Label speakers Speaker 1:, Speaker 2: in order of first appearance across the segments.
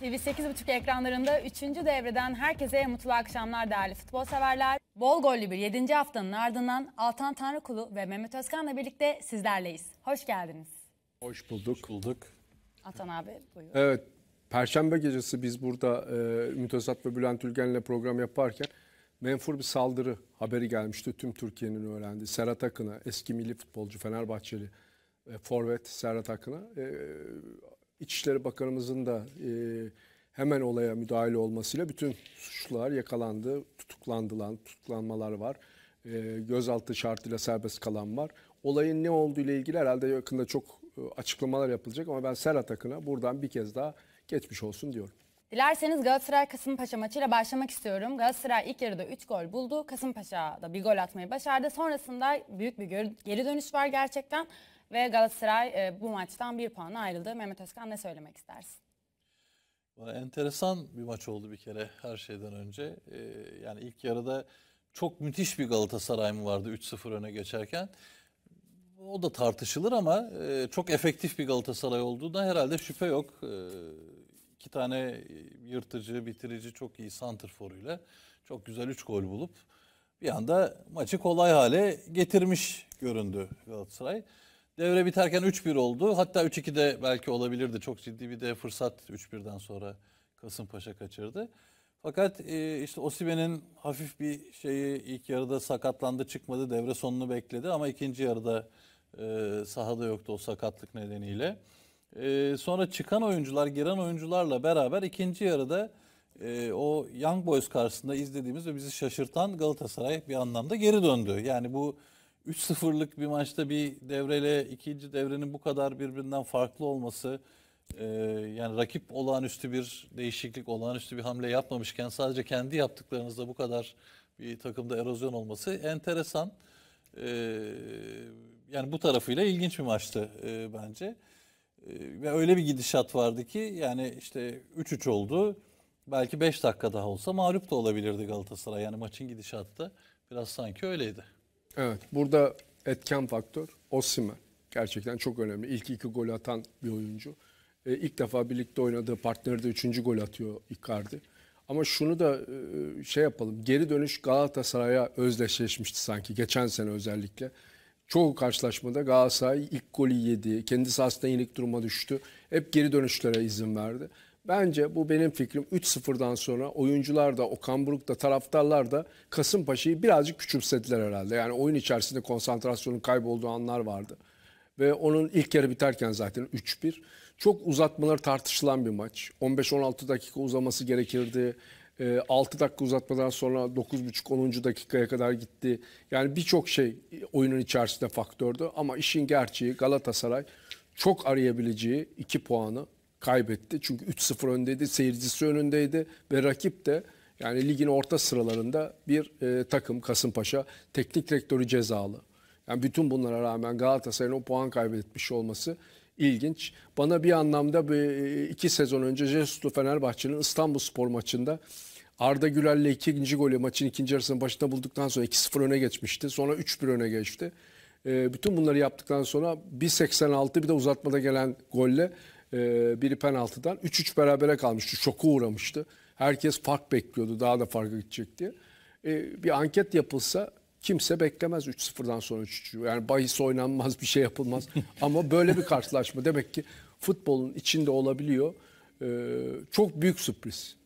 Speaker 1: TV8.5 ekranlarında 3. devreden herkese mutlu akşamlar değerli futbol severler. Bol gollü bir 7. haftanın ardından Altan Tanrıkulu ve Mehmet Özkan'la birlikte sizlerleyiz. Hoş geldiniz.
Speaker 2: Hoş bulduk. Hoş bulduk.
Speaker 1: Altan abi buyur. Evet.
Speaker 2: Perşembe gecesi biz burada e, Ümit Özat ve Bülent Ülgen'le program yaparken menfur bir saldırı haberi gelmişti. Tüm Türkiye'nin öğrendiği. Serhat Akın'a eski milli futbolcu Fenerbahçeli e, forvet Serhat Akın'a e, İçişleri Bakanımızın da e, hemen olaya müdahale olmasıyla bütün suçlular yakalandı, tutuklandılan tutuklanmalar var. E, gözaltı şartıyla serbest kalan var. Olayın ne olduğu ile ilgili herhalde yakında çok e, açıklamalar yapılacak ama ben Serhat Akın'a buradan bir kez daha geçmiş olsun diyorum.
Speaker 1: Dilerseniz Galatasaray Kasımpaşa maçıyla başlamak istiyorum. Galatasaray ilk yarıda 3 gol buldu. Kasımpaşa da bir gol atmayı başardı. Sonrasında büyük bir geri dönüş var gerçekten. Ve Galatasaray e, bu maçtan bir puanla ayrıldı. Mehmet Özkan ne söylemek istersin?
Speaker 3: Enteresan bir maç oldu bir kere her şeyden önce. Ee, yani ilk yarıda çok müthiş bir Galatasaray mı vardı 3-0 öne geçerken? O da tartışılır ama e, çok efektif bir Galatasaray olduğuna herhalde şüphe yok. E, iki tane yırtıcı, bitirici çok iyi santrforuyla çok güzel 3 gol bulup bir anda maçı kolay hale getirmiş göründü Galatasaray. Devre biterken 3-1 oldu. Hatta 3 de belki olabilirdi. Çok ciddi bir de fırsat 3-1'den sonra Kasımpaşa kaçırdı. Fakat e, işte Osimen'in hafif bir şeyi ilk yarıda sakatlandı çıkmadı devre sonunu bekledi ama ikinci yarıda e, sahada yoktu o sakatlık nedeniyle. E, sonra çıkan oyuncular giren oyuncularla beraber ikinci yarıda e, o Young Boys karşısında izlediğimiz ve bizi şaşırtan Galatasaray bir anlamda geri döndü. Yani bu 3-0'lık bir maçta bir devreyle ikinci devrenin bu kadar birbirinden farklı olması e, yani rakip olağanüstü bir değişiklik, olağanüstü bir hamle yapmamışken sadece kendi yaptıklarınızda bu kadar bir takımda erozyon olması enteresan. E, yani bu tarafıyla ilginç bir maçtı e, bence. E, ve öyle bir gidişat vardı ki yani işte 3-3 oldu. Belki 5 dakika daha olsa mağlup da olabilirdi Galatasaray. Yani maçın gidişatı da biraz sanki öyleydi. Evet burada
Speaker 2: etken faktör Osimhen. Gerçekten çok önemli. İlk iki gol atan bir oyuncu. E, ilk defa birlikte oynadığı partneri de üçüncü gol atıyor Icardi. Ama şunu da e, şey yapalım. Geri dönüş Galatasaray'a özdeşleşmişti sanki geçen sene özellikle. Çoğu karşılaşmada Galatasaray ilk golü yedi. Kendisi aslında yenik duruma düştü. Hep geri dönüşlere izin verdi. Bence bu benim fikrim 3-0'dan sonra oyuncular da Okan Buruk da taraftarlar da Kasımpaşa'yı birazcık küçümsediler herhalde. Yani oyun içerisinde konsantrasyonun kaybolduğu anlar vardı. Ve onun ilk yarı biterken zaten 3-1. Çok uzatmaları tartışılan bir maç. 15-16 dakika uzaması gerekirdi. 6 ee, dakika uzatmadan sonra 9.5-10. dakikaya kadar gitti. Yani birçok şey oyunun içerisinde faktördü. Ama işin gerçeği Galatasaray çok arayabileceği 2 puanı kaybetti. Çünkü 3-0 öndeydi, seyircisi önündeydi ve rakip de yani ligin orta sıralarında bir e, takım Kasımpaşa teknik direktörü cezalı. Yani bütün bunlara rağmen Galatasaray'ın o puan kaybetmiş olması ilginç. Bana bir anlamda bir, e, iki sezon önce Jesus'lu Fenerbahçe'nin İstanbul Spor maçında Arda Güler'le ikinci golü maçın ikinci yarısının başında bulduktan sonra 2-0 öne geçmişti. Sonra 3-1 öne geçti. E, bütün bunları yaptıktan sonra bir 86 bir de uzatmada gelen golle ee, biri penaltıdan. 3-3 berabere kalmıştı. Şoka uğramıştı. Herkes fark bekliyordu. Daha da farka gidecek diye. Ee, bir anket yapılsa kimse beklemez 3-0'dan sonra 3 3 Yani bahis oynanmaz, bir şey yapılmaz. Ama böyle bir karşılaşma. Demek ki futbolun içinde olabiliyor. Ee, çok büyük sürpriz.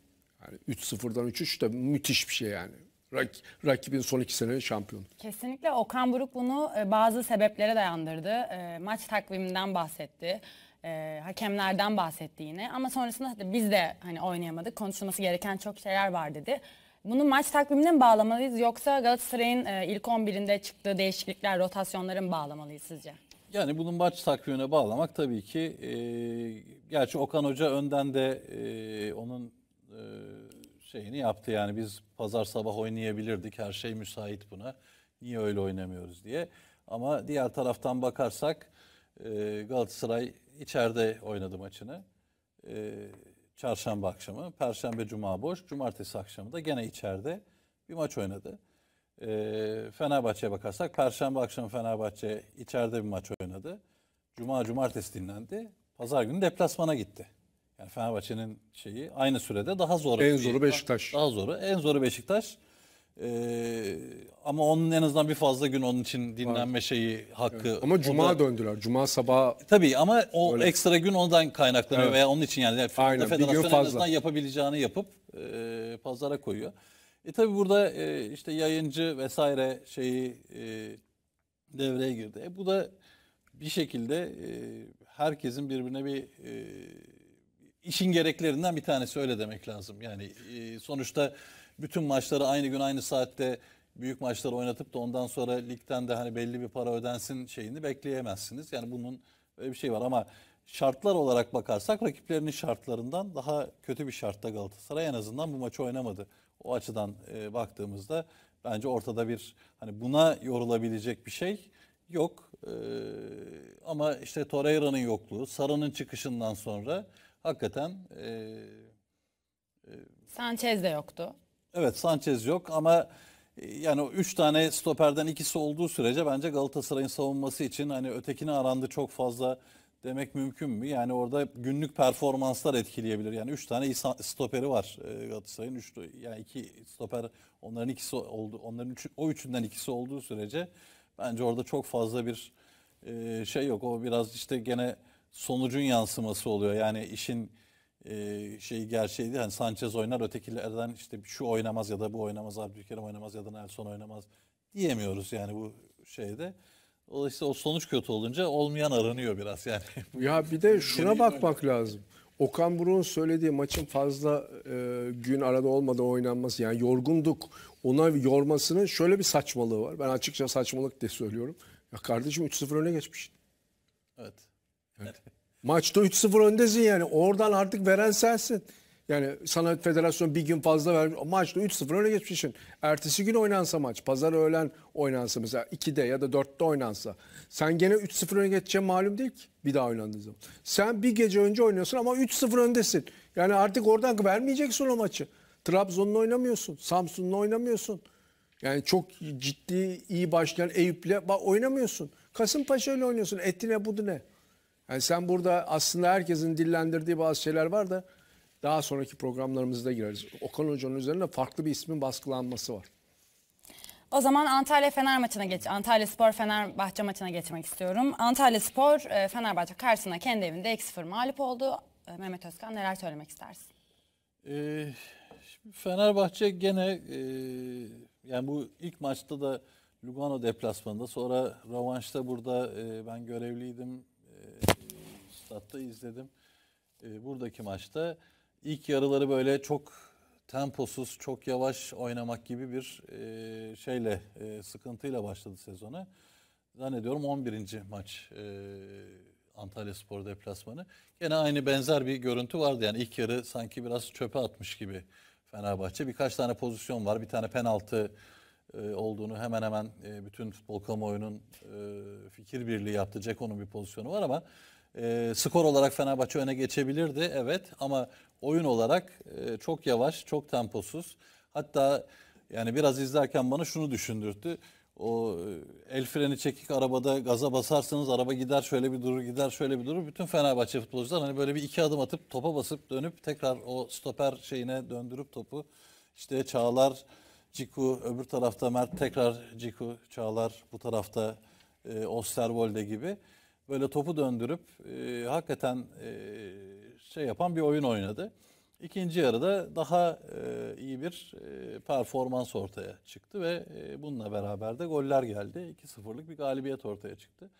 Speaker 2: Yani 3-0'dan 3-3 de müthiş bir şey yani. Rak, rakibin son iki senenin şampiyonu.
Speaker 1: Kesinlikle Okan Buruk bunu e, bazı sebeplere dayandırdı. E, maç takviminden bahsetti e, hakemlerden bahsetti yine. Ama sonrasında biz de hani oynayamadık. Konuşulması gereken çok şeyler var dedi. Bunu maç takvimine mi bağlamalıyız yoksa Galatasaray'ın e, ilk 11'inde çıktığı değişiklikler, rotasyonların mı bağlamalıyız sizce?
Speaker 3: Yani bunun maç takvimine bağlamak tabii ki. E, gerçi Okan Hoca önden de e, onun e, şeyini yaptı. Yani biz pazar sabah oynayabilirdik. Her şey müsait buna. Niye öyle oynamıyoruz diye. Ama diğer taraftan bakarsak ee, Galatasaray içeride oynadı maçını. Ee, çarşamba akşamı, perşembe cuma boş, cumartesi akşamı da gene içeride bir maç oynadı. E, Fenerbahçe'ye bakarsak perşembe akşamı Fenerbahçe içeride bir maç oynadı. Cuma cumartesi dinlendi. Pazar günü deplasmana gitti. Yani Fenerbahçe'nin şeyi aynı sürede daha zor. En zoru Beşiktaş. Daha, daha zoru. En zoru Beşiktaş. Ee, ama onun en azından bir fazla gün onun için dinlenme Var. şeyi hakkı. Evet. Ama cuma da, döndüler. Cuma sabah. Tabii ama o öyle. ekstra gün ondan kaynaklanıyor evet. veya onun için yani. yani Aynen. Federasyon en azından yapabileceğini yapıp e, pazara koyuyor. E tabii burada e, işte yayıncı vesaire şeyi e, devreye girdi. E, bu da bir şekilde e, herkesin birbirine bir e, işin gereklerinden bir tanesi öyle demek lazım. Yani e, sonuçta bütün maçları aynı gün aynı saatte büyük maçları oynatıp da ondan sonra ligden de hani belli bir para ödensin şeyini bekleyemezsiniz. Yani bunun böyle bir şey var ama şartlar olarak bakarsak rakiplerinin şartlarından daha kötü bir şartta Galatasaray en azından bu maçı oynamadı. O açıdan e, baktığımızda bence ortada bir hani buna yorulabilecek bir şey yok. E, ama işte Torreira'nın yokluğu, Sara'nın çıkışından sonra hakikaten e, e,
Speaker 1: Sanchez de yoktu.
Speaker 3: Evet Sanchez yok ama e, yani o 3 tane stoperden ikisi olduğu sürece bence Galatasaray'ın savunması için hani ötekini arandı çok fazla demek mümkün mü? Yani orada günlük performanslar etkileyebilir. Yani 3 tane stoperi var e, Galatasaray'ın. 3 yani 2 stoper onların ikisi oldu. Onların üç, o üçünden ikisi olduğu sürece bence orada çok fazla bir e, şey yok. O biraz işte gene sonucun yansıması oluyor. Yani işin e, şey gerçeği yani Sanchez oynar ötekilerden işte şu oynamaz ya da bu oynamaz Abdülkerim oynamaz ya da Nelson oynamaz diyemiyoruz yani bu şeyde. Dolayısıyla o sonuç kötü olunca olmayan aranıyor biraz yani.
Speaker 2: ya bir de şuna bakmak lazım. Okan Buruk'un söylediği maçın fazla e, gün arada olmadan oynanması yani yorgunduk ona yormasının şöyle bir saçmalığı var. Ben açıkça saçmalık diye söylüyorum. Ya kardeşim 3-0 öne geçmiş.
Speaker 3: Evet. evet.
Speaker 2: Maçta 3-0 öndesin yani. Oradan artık veren sensin. Yani sana federasyon bir gün fazla vermiş. Maçta 3-0 öne geçmişsin. Ertesi gün oynansa maç. Pazar öğlen oynansa mesela 2'de ya da 4'te oynansa. Sen gene 3-0 öne geçeceğin malum değil ki bir daha oynandığı zaman. Sen bir gece önce oynuyorsun ama 3-0 öndesin. Yani artık oradan vermeyeceksin o maçı. Trabzon'la oynamıyorsun. Samsun'la oynamıyorsun. Yani çok ciddi iyi başlayan Eyüp'le oynamıyorsun. Kasımpaşa ile oynuyorsun. Etine budu ne? Yani sen burada aslında herkesin dillendirdiği bazı şeyler var da daha sonraki programlarımızda gireriz. Okan Hoca'nın üzerine farklı bir ismin baskılanması var.
Speaker 1: O zaman Antalya Fener maçına geç Antalya Spor Fenerbahçe maçına geçmek istiyorum. Antalya Spor e, Fenerbahçe karşısına kendi evinde 2-0 mağlup oldu. E, Mehmet Özkan neler söylemek
Speaker 3: istersin? Ee, Fenerbahçe gene e, yani bu ilk maçta da Lugano deplasmanında sonra Rovanş'ta burada e, ben görevliydim. Stad'da izledim. E, buradaki maçta ilk yarıları böyle çok temposuz, çok yavaş oynamak gibi bir e, şeyle, e, sıkıntıyla başladı sezona. Zannediyorum 11. maç e, Antalya Spor deplasmanı. Gene aynı benzer bir görüntü vardı. Yani ilk yarı sanki biraz çöpe atmış gibi Fenerbahçe. Birkaç tane pozisyon var. Bir tane penaltı e, olduğunu hemen hemen e, bütün futbol kamuoyunun e, fikir birliği yaptı. Ceko'nun bir pozisyonu var ama e, skor olarak Fenerbahçe öne geçebilirdi evet ama oyun olarak e, çok yavaş, çok temposuz. Hatta yani biraz izlerken bana şunu düşündürdü: O e, el freni çekik arabada gaza basarsanız araba gider şöyle bir durur gider şöyle bir durur. Bütün Fenerbahçe futbolcular hani böyle bir iki adım atıp topa basıp dönüp tekrar o stoper şeyine döndürüp topu işte Çağlar, Ciku öbür tarafta Mert tekrar Ciku, Çağlar bu tarafta e, Osterwolde gibi böyle topu döndürüp e, hakikaten e, şey yapan bir oyun oynadı. İkinci yarıda daha e, iyi bir e, performans ortaya çıktı ve e, bununla beraber de goller geldi. 2-0'lık bir galibiyet ortaya çıktı.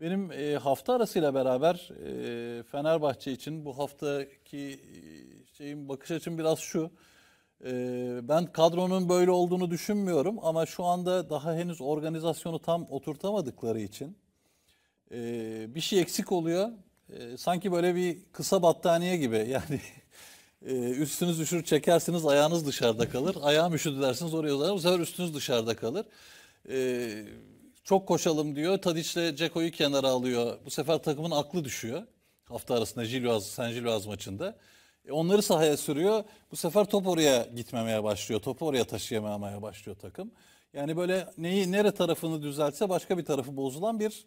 Speaker 3: Benim e, hafta arasıyla beraber e, Fenerbahçe için bu haftaki e, şeyin bakış açım biraz şu. E, ben kadronun böyle olduğunu düşünmüyorum ama şu anda daha henüz organizasyonu tam oturtamadıkları için e, bir şey eksik oluyor. E, sanki böyle bir kısa battaniye gibi yani e, üstünüz üşür çekersiniz ayağınız dışarıda kalır. Ayağım üşüdü dersiniz oraya uzanır bu sefer üstünüz dışarıda kalır. E, çok koşalım diyor. Tadiç'le Ceko'yu kenara alıyor. Bu sefer takımın aklı düşüyor. Hafta arasında Jiloaz, San Jiloaz maçında. E, onları sahaya sürüyor. Bu sefer top oraya gitmemeye başlıyor. Topu oraya taşıyamamaya başlıyor takım. Yani böyle neyi nere tarafını düzeltse başka bir tarafı bozulan bir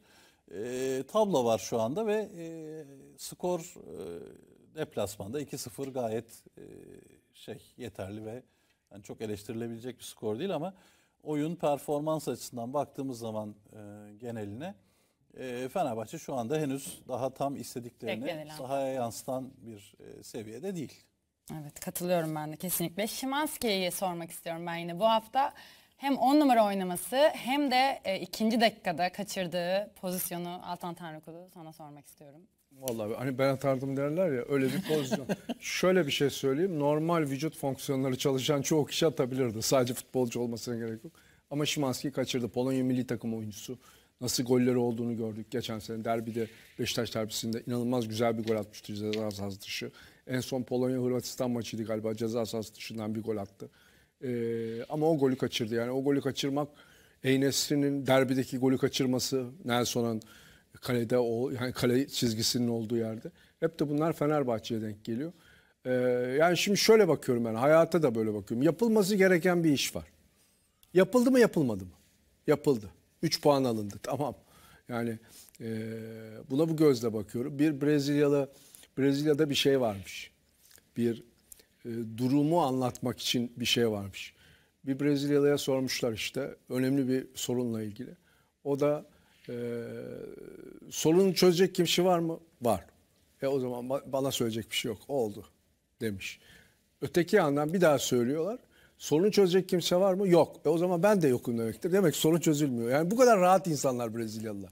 Speaker 3: e, tablo var şu anda ve e, skor e, deplasmanda 2-0 gayet e, şey yeterli ve yani çok eleştirilebilecek bir skor değil ama oyun performans açısından baktığımız zaman e, geneline e, Fenerbahçe şu anda henüz daha tam istediklerini sahaya yansıtan bir e, seviyede değil.
Speaker 1: Evet katılıyorum ben de kesinlikle. Şimanski'yi sormak istiyorum ben yine. Bu hafta hem on numara oynaması hem de e, ikinci dakikada kaçırdığı pozisyonu Altan Tanrıkulu sana sormak istiyorum.
Speaker 2: Vallahi hani ben atardım derler ya öyle bir pozisyon. Şöyle bir şey söyleyeyim. Normal vücut fonksiyonları çalışan çoğu kişi atabilirdi. Sadece futbolcu olmasına gerek yok. Ama Şimanski kaçırdı. Polonya milli takım oyuncusu. Nasıl golleri olduğunu gördük. Geçen sene derbide Beşiktaş derbisinde inanılmaz güzel bir gol atmıştı ceza sahası dışı. En son Polonya Hırvatistan maçıydı galiba. Ceza sahası dışından bir gol attı. Ee, ama o golü kaçırdı. Yani o golü kaçırmak Eynesri'nin derbideki golü kaçırması, Nelson'un kalede o yani kale çizgisinin olduğu yerde. Hep de bunlar Fenerbahçe'ye denk geliyor. Ee, yani şimdi şöyle bakıyorum ben hayata da böyle bakıyorum. Yapılması gereken bir iş var. Yapıldı mı yapılmadı mı? Yapıldı. 3 puan alındı tamam. Yani e, buna bu gözle bakıyorum. Bir Brezilyalı Brezilya'da bir şey varmış. Bir e, durumu anlatmak için bir şey varmış. Bir Brezilyalıya sormuşlar işte önemli bir sorunla ilgili. O da e, sorunu çözecek kimşi var mı? Var. E o zaman bana söyleyecek bir şey yok. Oldu demiş. Öteki yandan bir daha söylüyorlar. Sorun çözecek kimse var mı? Yok. E o zaman ben de yokum demektir. Demek sorun çözülmüyor. Yani bu kadar rahat insanlar Brezilyalılar.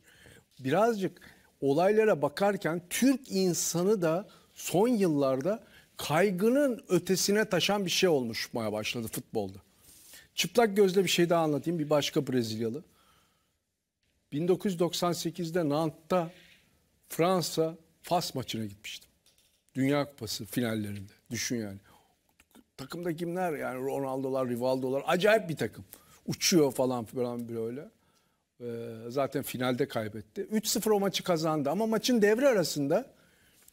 Speaker 2: Birazcık olaylara bakarken Türk insanı da son yıllarda kaygının ötesine taşan bir şey olmuşmaya başladı futbolda. Çıplak gözle bir şey daha anlatayım. Bir başka Brezilyalı. 1998'de Nant'ta Fransa Fas maçına gitmiştim. Dünya Kupası finallerinde. Düşün yani. Takımda kimler yani Ronaldo'lar, Rivaldo'lar. Acayip bir takım. Uçuyor falan falan böyle. Ee, zaten finalde kaybetti. 3-0 o maçı kazandı ama maçın devre arasında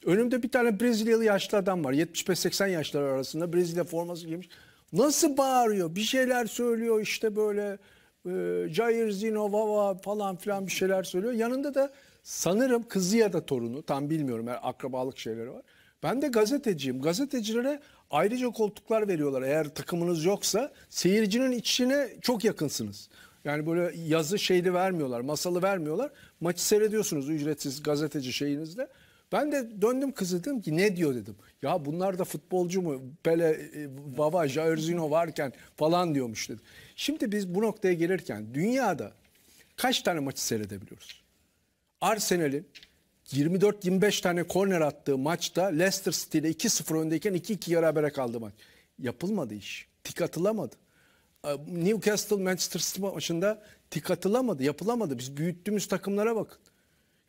Speaker 2: Önümde bir tane Brezilyalı yaşlı adam var. 75-80 yaşları arasında Brezilya forması giymiş. Nasıl bağırıyor? Bir şeyler söylüyor işte böyle. E, Jair Zino Vava falan filan bir şeyler söylüyor. Yanında da sanırım kızı ya da torunu tam bilmiyorum yani akrabalık şeyleri var. Ben de gazeteciyim. Gazetecilere ayrıca koltuklar veriyorlar. Eğer takımınız yoksa seyircinin içine çok yakınsınız. Yani böyle yazı şeyli vermiyorlar, masalı vermiyorlar. Maçı seyrediyorsunuz ücretsiz gazeteci şeyinizle. Ben de döndüm kızı dedim ki ne diyor dedim. Ya bunlar da futbolcu mu? Pele, e, Baba, Jairzinho varken falan diyormuş dedim. Şimdi biz bu noktaya gelirken dünyada kaç tane maçı seyredebiliyoruz? Arsenal'in 24-25 tane korner attığı maçta Leicester City ile 2-0 öndeyken 2-2 berabere kaldı maç. Yapılmadı iş. Tik atılamadı. Ee, Newcastle Manchester City maçında tik atılamadı, yapılamadı. Biz büyüttüğümüz takımlara bakın.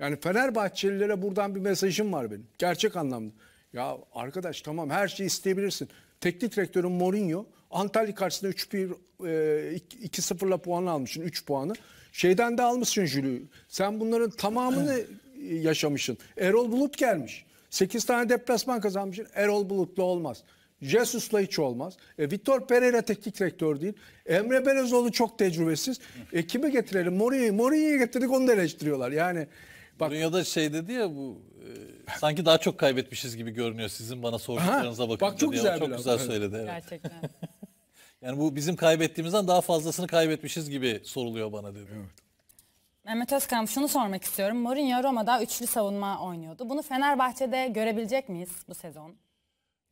Speaker 2: Yani Fenerbahçelilere buradan bir mesajım var benim. Gerçek anlamda. Ya arkadaş tamam her şeyi isteyebilirsin. Teknik direktörün Mourinho Antalya karşısında 3-1 2-0'la e, puan almışsın 3 puanı. Şeyden de almışsın Jülü. Sen bunların tamamını yaşamışsın. Erol Bulut gelmiş. 8 tane deplasman kazanmışsın. Erol Bulut'la olmaz. Jesus'la hiç olmaz. E, Victor Pereira teknik direktör değil. Emre Belezoğlu çok tecrübesiz. E, kimi getirelim? Mourinho'yu. Mourinho getirdik onu da eleştiriyorlar. Yani Bak,
Speaker 3: Dünyada şey dedi ya bu e, sanki daha çok kaybetmişiz gibi görünüyor sizin bana sorduklarınıza bakınca. Bak çok diye. güzel, çok güzel söyledi. Evet. Gerçekten. yani bu bizim kaybettiğimizden daha fazlasını kaybetmişiz gibi soruluyor bana dedi. Evet.
Speaker 1: Mehmet Özkan şunu sormak istiyorum. Mourinho Roma'da üçlü savunma oynuyordu. Bunu Fenerbahçe'de görebilecek miyiz bu sezon?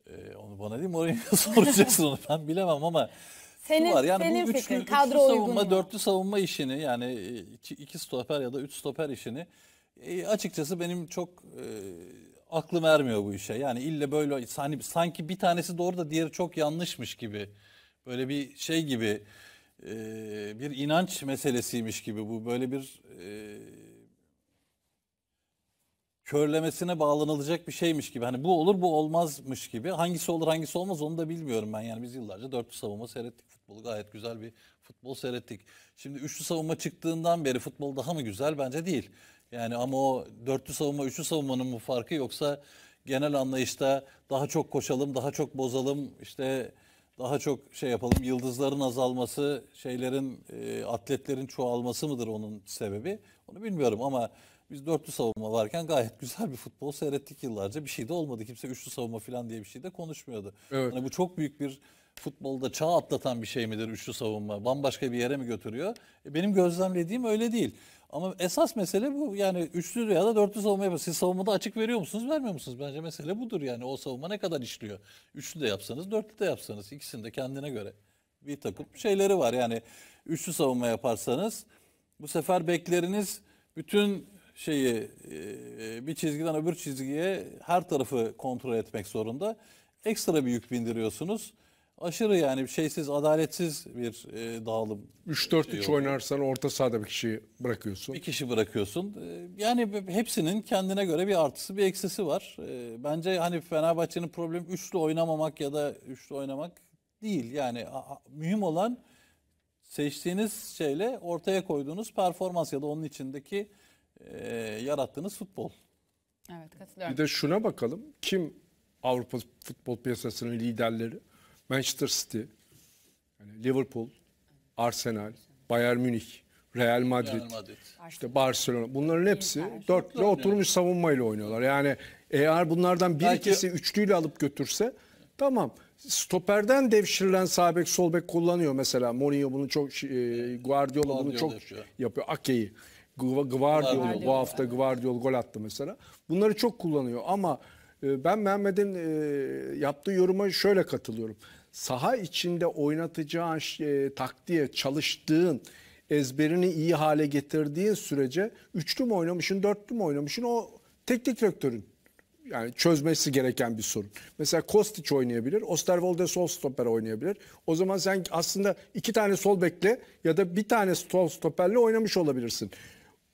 Speaker 3: Ee, onu bana değil Mourinho soracaksın onu ben bilemem ama
Speaker 1: senin, var. Yani senin bu üçlü, fikrin, kadro üçlü
Speaker 3: savunma, mu? dörtlü savunma işini yani iki, iki stoper ya da üç stoper işini e, açıkçası benim çok e, aklım ermiyor bu işe. Yani ille böyle hani sanki bir tanesi doğru da diğeri çok yanlışmış gibi. Böyle bir şey gibi e, bir inanç meselesiymiş gibi bu böyle bir e, körlemesine bağlanılacak bir şeymiş gibi. Hani bu olur bu olmazmış gibi. Hangisi olur hangisi olmaz onu da bilmiyorum ben. Yani biz yıllarca dörtlü savunma seyrettik futbolu. Gayet güzel bir futbol seyrettik. Şimdi üçlü savunma çıktığından beri futbol daha mı güzel? Bence değil. Yani ama o dörtlü savunma, üçlü savunmanın mı farkı yoksa genel anlayışta daha çok koşalım, daha çok bozalım, işte daha çok şey yapalım, yıldızların azalması, şeylerin, e, atletlerin çoğalması mıdır onun sebebi? Onu bilmiyorum ama biz dörtlü savunma varken gayet güzel bir futbol seyrettik yıllarca. Bir şey de olmadı. Kimse üçlü savunma falan diye bir şey de konuşmuyordu. Evet. Hani bu çok büyük bir futbolda çağ atlatan bir şey midir üçlü savunma? Bambaşka bir yere mi götürüyor? E benim gözlemlediğim öyle değil. Ama esas mesele bu. Yani üçlü veya da dörtlü savunma yapıyorsunuz. Siz savunmada açık veriyor musunuz, vermiyor musunuz? Bence mesele budur yani. O savunma ne kadar işliyor? Üçlü de yapsanız, dörtlü de yapsanız. ikisinde kendine göre bir takım şeyleri var. Yani üçlü savunma yaparsanız bu sefer bekleriniz bütün şeyi e, e, bir çizgiden öbür çizgiye her tarafı kontrol etmek zorunda. Ekstra bir yük bindiriyorsunuz aşırı yani şeysiz, adaletsiz bir e, dağılım. 3-4-3 e, oynarsan orta sahada bir kişiyi bırakıyorsun. Bir kişi bırakıyorsun. E, yani hepsinin kendine göre bir artısı bir eksisi var. E, bence hani Fenerbahçe'nin problemi üçlü oynamamak ya da üçlü oynamak değil. Yani mühim olan seçtiğiniz şeyle ortaya koyduğunuz performans ya da onun içindeki e, yarattığınız futbol.
Speaker 1: Evet katılıyorum. Bir de
Speaker 3: şuna
Speaker 2: bakalım. Kim Avrupa futbol piyasasının liderleri? Manchester City, yani Liverpool, Arsenal, Bayern Münih, Real Madrid, Real Madrid. işte Barcelona bunların hepsi dörtlü oturmuş savunmayla oynuyorlar. Yani eğer bunlardan bir Belki... ikisi üçlüyle alıp götürse tamam. Stoperden devşirilen sağ bek sol bek kullanıyor mesela. Mourinho bunu çok e, Guardiola, bunu çok yapıyor. yapıyor. Ake'yi Guardiola bu hafta Guardiola gol attı mesela. Bunları çok kullanıyor ama ee, ben Mehmet'in e, yaptığı yoruma şöyle katılıyorum. Saha içinde oynatacağın e, taktiğe çalıştığın, ezberini iyi hale getirdiğin sürece üçlü mü oynamışsın, dörtlü mü oynamışsın o teknik direktörün yani çözmesi gereken bir sorun. Mesela Kostic oynayabilir, Osterwolde sol stoper oynayabilir. O zaman sen aslında iki tane sol bekle ya da bir tane sol stoperle oynamış olabilirsin.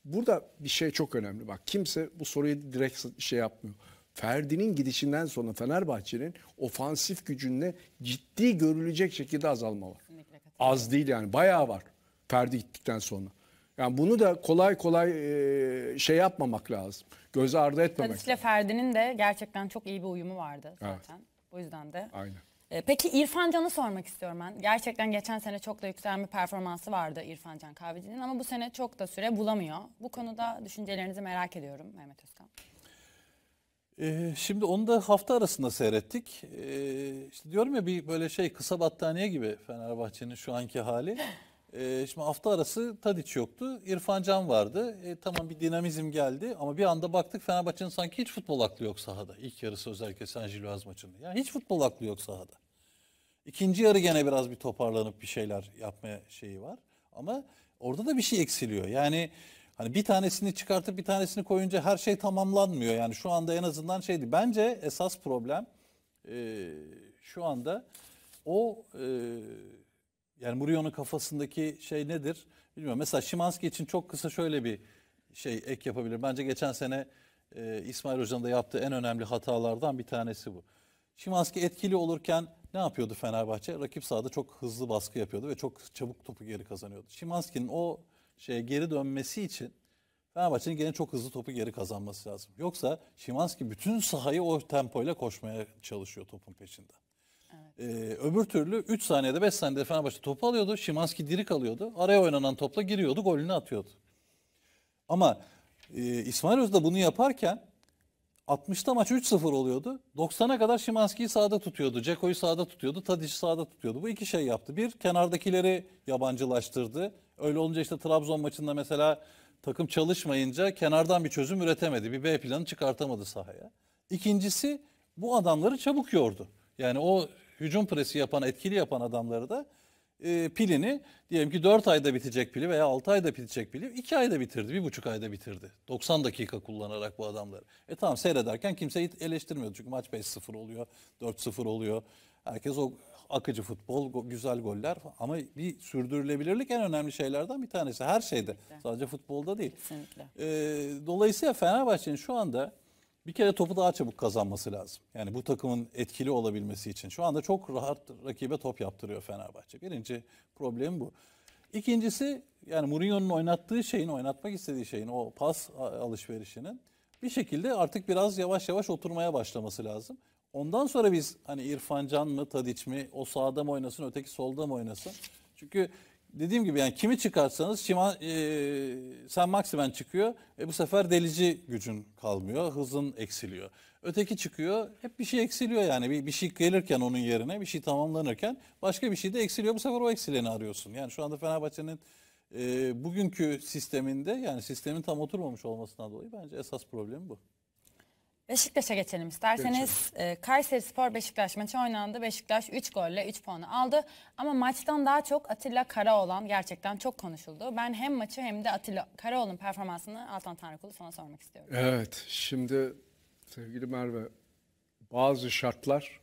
Speaker 2: Burada bir şey çok önemli bak. Kimse bu soruyu direkt şey yapmıyor. Ferdi'nin gidişinden sonra Fenerbahçe'nin ofansif gücünde ciddi görülecek şekilde azalma var. Az değil yani bayağı var Ferdi gittikten sonra. Yani bunu da kolay kolay e, şey yapmamak lazım. Göz ardı etmemek Hadis'le lazım.
Speaker 1: Ferdi'nin de gerçekten çok iyi bir uyumu vardı zaten. Evet. O yüzden de. Aynen. E, peki İrfan Can'ı sormak istiyorum ben. Gerçekten geçen sene çok da yükselen bir performansı vardı İrfan Can Kahveci'nin ama bu sene çok da süre bulamıyor. Bu konuda düşüncelerinizi merak ediyorum Mehmet Özkan.
Speaker 3: Ee, şimdi onu da hafta arasında seyrettik. Ee, işte diyorum ya bir böyle şey kısa battaniye gibi Fenerbahçe'nin şu anki hali. Ee, şimdi hafta arası Tadiç yoktu. İrfan Can vardı. E, tamam bir dinamizm geldi ama bir anda baktık Fenerbahçe'nin sanki hiç futbol aklı yok sahada. İlk yarısı özellikle San Gilvaz maçında. Yani hiç futbol aklı yok sahada. İkinci yarı gene biraz bir toparlanıp bir şeyler yapmaya şeyi var. Ama orada da bir şey eksiliyor. Yani Hani bir tanesini çıkartıp bir tanesini koyunca her şey tamamlanmıyor. Yani şu anda en azından şeydi. Bence esas problem e, şu anda o e, yani Murio'nun kafasındaki şey nedir bilmiyorum. Mesela Şimanski için çok kısa şöyle bir şey ek yapabilir. Bence geçen sene e, İsmail Hoca'nın da yaptığı en önemli hatalardan bir tanesi bu. Şimanski etkili olurken ne yapıyordu Fenerbahçe? Rakip sahada çok hızlı baskı yapıyordu ve çok çabuk topu geri kazanıyordu. Şimanski'nin o şeye geri dönmesi için Fenerbahçe'nin gene çok hızlı topu geri kazanması lazım. Yoksa Şimanski bütün sahayı o tempoyla koşmaya çalışıyor topun peşinde. Evet. Ee, öbür türlü 3 saniyede 5 saniyede Fenerbahçe topu alıyordu. Şimanski diri kalıyordu. Araya oynanan topla giriyordu, golünü atıyordu. Ama e, İsmail Öz de bunu yaparken 60'ta maç 3-0 oluyordu. 90'a kadar Şimanski'yi sağda tutuyordu. Ceko'yu sağda tutuyordu. Tadic'i sağda tutuyordu. Bu iki şey yaptı. Bir, kenardakileri yabancılaştırdı. Öyle olunca işte Trabzon maçında mesela takım çalışmayınca kenardan bir çözüm üretemedi. Bir B planı çıkartamadı sahaya. İkincisi bu adamları çabuk yordu. Yani o hücum presi yapan, etkili yapan adamları da e, pilini diyelim ki 4 ayda bitecek pili veya 6 ayda bitecek pili 2 ayda bitirdi, 1,5 ayda bitirdi. 90 dakika kullanarak bu adamları. E tamam seyrederken kimse eleştirmiyordu çünkü maç 5-0 oluyor, 4-0 oluyor. Herkes o akıcı futbol, go güzel goller ama bir sürdürülebilirlik en önemli şeylerden bir tanesi her şeyde. Kesinlikle. Sadece futbolda değil. Kesinlikle. Ee, dolayısıyla Fenerbahçe'nin şu anda bir kere topu daha çabuk kazanması lazım. Yani bu takımın etkili olabilmesi için. Şu anda çok rahat rakibe top yaptırıyor Fenerbahçe. Birinci problem bu. İkincisi yani Mourinho'nun oynattığı şeyin, oynatmak istediği şeyin o pas alışverişinin bir şekilde artık biraz yavaş yavaş oturmaya başlaması lazım. Ondan sonra biz hani İrfan Can mı Tadiç mi o sağda mı oynasın öteki solda mı oynasın? Çünkü dediğim gibi yani kimi çıkarsanız Şima, e, sen Maximen çıkıyor. E bu sefer delici gücün kalmıyor. Hızın eksiliyor. Öteki çıkıyor. Hep bir şey eksiliyor yani. Bir, bir şey gelirken onun yerine bir şey tamamlanırken başka bir şey de eksiliyor. Bu sefer o eksileni arıyorsun. Yani şu anda Fenerbahçe'nin e, bugünkü sisteminde yani sistemin tam oturmamış olmasından dolayı bence esas problemi bu.
Speaker 1: Beşiktaş'a geçelim isterseniz. Geçelim. Ee, Kayseri Spor Beşiktaş maçı oynandı. Beşiktaş 3 golle 3 puanı aldı. Ama maçtan daha çok Atilla Karaoğlan gerçekten çok konuşuldu. Ben hem maçı hem de Atilla Karaoğlan performansını Altan Tanrıkulu sana sormak istiyorum. Evet
Speaker 2: şimdi sevgili Merve bazı şartlar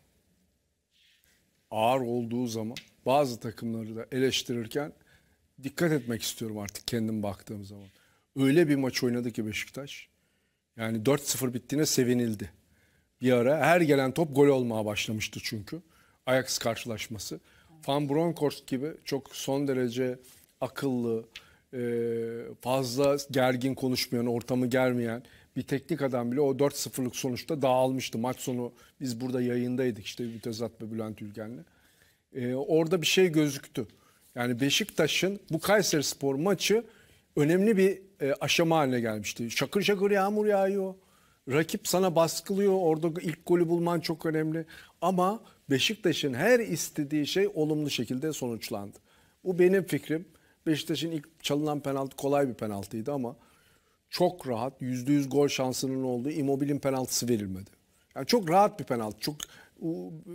Speaker 2: ağır olduğu zaman bazı takımları da eleştirirken dikkat etmek istiyorum artık kendim baktığım zaman. Öyle bir maç oynadı ki Beşiktaş yani 4-0 bittiğine sevinildi. Bir ara her gelen top gol olmaya başlamıştı çünkü. Ajax karşılaşması. Van Bronckhorst gibi çok son derece akıllı, e, fazla gergin konuşmayan, ortamı germeyen bir teknik adam bile o 4-0'lık sonuçta dağılmıştı. Maç sonu biz burada yayındaydık işte Mütezat ve Bülent Ülgen'le. E, orada bir şey gözüktü. Yani Beşiktaş'ın bu Kayseri Spor maçı önemli bir e, aşama haline gelmişti. Şakır şakır yağmur yağıyor. Rakip sana baskılıyor. Orada ilk golü bulman çok önemli. Ama Beşiktaş'ın her istediği şey olumlu şekilde sonuçlandı. Bu benim fikrim. Beşiktaş'ın ilk çalınan penaltı kolay bir penaltıydı ama çok rahat %100 gol şansının olduğu Immobile'in penaltısı verilmedi. Yani çok rahat bir penaltı. Çok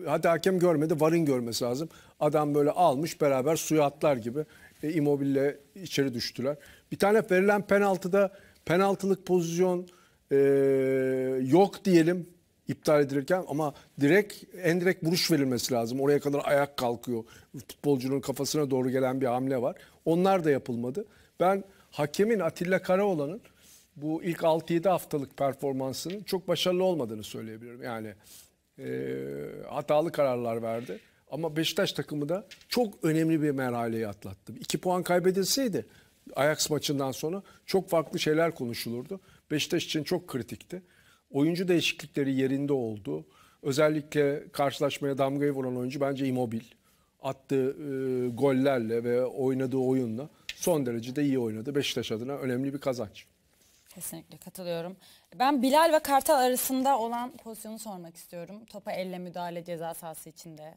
Speaker 2: hadi hakem görmedi, varın görmesi lazım. Adam böyle almış beraber suya atlar gibi e, Immobile içeri düştüler. Bir tane verilen penaltıda penaltılık pozisyon e, yok diyelim iptal edilirken ama direkt endirek vuruş verilmesi lazım. Oraya kadar ayak kalkıyor. Futbolcunun kafasına doğru gelen bir hamle var. Onlar da yapılmadı. Ben hakemin Atilla Karaoğlan'ın bu ilk 6-7 haftalık performansının çok başarılı olmadığını söyleyebilirim. Yani e, hatalı kararlar verdi. Ama Beşiktaş takımı da çok önemli bir merhaleyi atlattı. İki puan kaybedilseydi Ajax maçından sonra çok farklı şeyler konuşulurdu. Beşiktaş için çok kritikti. Oyuncu değişiklikleri yerinde oldu. Özellikle karşılaşmaya damgayı vuran oyuncu bence Immobile. Attığı e, gollerle ve oynadığı oyunla son derece de iyi oynadı. Beşiktaş adına önemli bir kazanç.
Speaker 1: Kesinlikle katılıyorum. Ben Bilal ve Kartal arasında olan pozisyonu sormak istiyorum. Topa elle müdahale ceza sahası içinde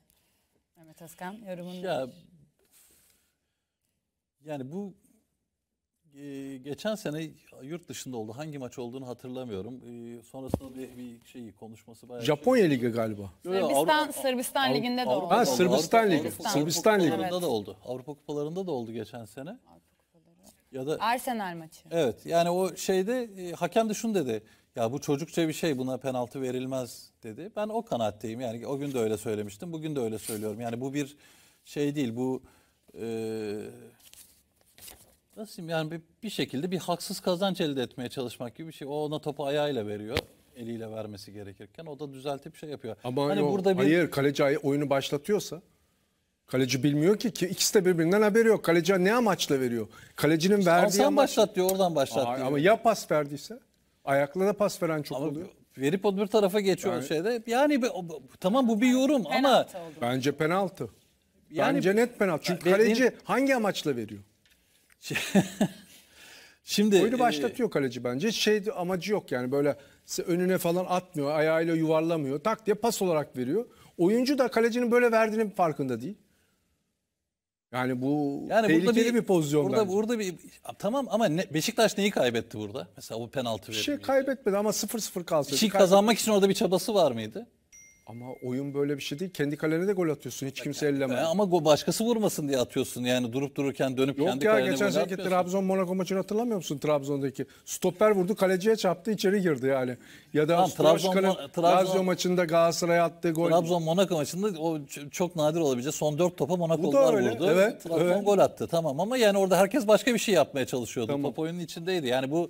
Speaker 1: Mehmet Özkan yorumunda.
Speaker 3: ya, Yani bu e, geçen sene yurt dışında oldu. Hangi maç olduğunu hatırlamıyorum. E, sonrasında bir, bir şeyi konuşması bayağı... Japonya şey. Ligi galiba. Sırbistan, Avrupa, Sırbistan Avrupa, Ligi'nde de oldu. Ha, Sırbistan Ligi. Avrupa, Sırbistan Ligi. Avrupa, Avrupa, Avrupa, Avrupa, oldu. Avrupa kupalarında da oldu geçen sene. Ya da
Speaker 1: Arsenal maçı.
Speaker 3: Evet yani o şeyde e, hakem de şunu dedi. Ya bu çocukça bir şey buna penaltı verilmez dedi. Ben o kanaatteyim yani o gün de öyle söylemiştim bugün de öyle söylüyorum. Yani bu bir şey değil bu e, nasıl diyeyim yani bir, bir şekilde bir haksız kazanç elde etmeye çalışmak gibi bir şey. O ona topu ayağıyla veriyor eliyle vermesi gerekirken o da düzeltip şey yapıyor. Ama hani yok, burada bir...
Speaker 2: hayır kaleci oyunu başlatıyorsa Kaleci bilmiyor ki ki ikisi de birbirinden haberi yok. Kaleci ne amaçla veriyor? Kalecinin işte verdiği amaç... başlat
Speaker 3: diyor oradan başlat Aa, diyor. Ama ya pas verdiyse? Ayakla da pas veren çok Ama oluyor. Verip o bir tarafa geçiyor yani, şeyde. Yani tamam bu bir yorum ama
Speaker 2: bence penaltı. Yani, bence net penaltı. Çünkü benim, kaleci hangi amaçla veriyor? Şimdi oyunu e, başlatıyor kaleci bence. şey amacı yok yani böyle önüne falan atmıyor, ayağıyla yuvarlamıyor. Tak diye pas olarak veriyor. Oyuncu da
Speaker 3: kalecinin böyle
Speaker 2: verdiğinin farkında değil. Yani bu yani tehlikeli burada bir, bir pozisyon burada, bence.
Speaker 3: Burada bir tamam ama ne, Beşiktaş neyi kaybetti burada? Mesela bu penaltı verilmeydi. Bir
Speaker 2: şey kaybetmedi ama 0-0 kalsaydı. Bir şey kazanmak
Speaker 3: için orada bir çabası var mıydı? Ama oyun böyle bir şey değil. Kendi kalene de gol atıyorsun. Hiç kimse elleme. E, ama başkası vurmasın diye atıyorsun. Yani durup dururken dönüp Yok kendi ya kalene geçen gol seneki
Speaker 2: Trabzon Monaco maçını hatırlamıyor musun Trabzon'daki? Stoper vurdu kaleciye çarptı içeri girdi
Speaker 3: yani. Ya da Tamam, Trabzon, Trabzon- Trabzon- maçında Galatasaray'a attı gol. Trabzon Monaco maçında o çok nadir olabilecek. Son dört topa Monaco'lular öyle, vurdu. evet, Trabzon evet. gol attı tamam ama yani orada herkes başka bir şey yapmaya çalışıyordu. Top oyunun içindeydi. Yani bu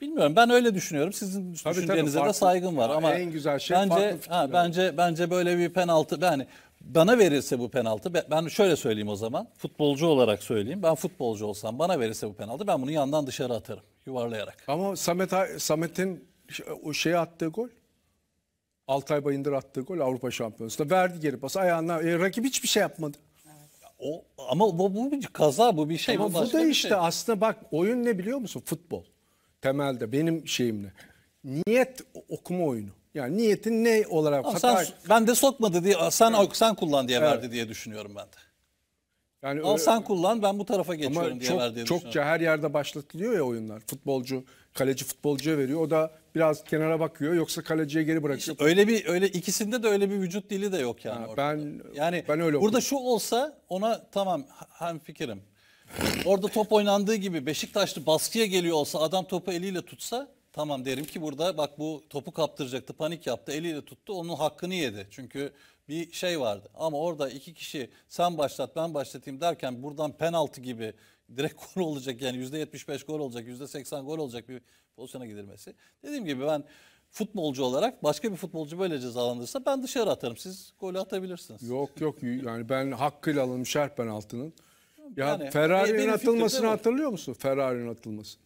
Speaker 3: Bilmiyorum ben öyle düşünüyorum. Sizin tabii, düşüncenize tabii, farklı, de saygım var ama en güzel şey bence ha, bence bence böyle bir penaltı yani bana verirse bu penaltı ben şöyle söyleyeyim o zaman. Futbolcu olarak söyleyeyim. Ben futbolcu olsam bana verirse bu penaltı ben bunu yandan dışarı atarım yuvarlayarak. Ama Samet Samet'in
Speaker 2: o şeye attığı gol Altay Bayındır attığı gol Avrupa Şampiyonası'nda verdi geri pas. ayağına e, rakip hiçbir şey yapmadı. O, ama bu, bu bir kaza bu bir şey. Ama bu, bu da işte şey. aslında bak oyun ne biliyor musun? Futbol temelde benim şeyimle.
Speaker 3: Niyet okuma oyunu. Yani niyetin ne olarak? Ama sen, ben de sokmadı diye sen evet. sen kullan diye evet. verdi diye düşünüyorum ben de. Yani Al öyle, sen kullan ben bu tarafa geçiyorum ama diye çok, verdi diye Çokça her
Speaker 2: yerde başlatılıyor ya oyunlar. Futbolcu kaleci futbolcuya veriyor. O da biraz kenara bakıyor yoksa kaleciye geri bırakıyor.
Speaker 3: İşte öyle bir öyle ikisinde de öyle bir vücut dili de yok yani ha, ortada. Ben yani ben öyle burada okudum. şu olsa ona tamam hem fikrim Orada top oynandığı gibi Beşiktaşlı baskıya geliyor olsa adam topu eliyle tutsa tamam derim ki burada bak bu topu kaptıracaktı panik yaptı eliyle tuttu onun hakkını yedi. Çünkü bir şey vardı ama orada iki kişi sen başlat ben başlatayım derken buradan penaltı gibi direkt gol olacak yani %75 gol olacak %80 gol olacak bir pozisyona gidilmesi. Dediğim gibi ben futbolcu olarak başka bir futbolcu böyle cezalandırırsa ben dışarı atarım. Siz golü atabilirsiniz.
Speaker 2: Yok yok yani ben hakkıyla alınmış her penaltının ya yani, Ferrari'nin atılmasını hatırlıyor musun? Ferrari'nin atılmasını.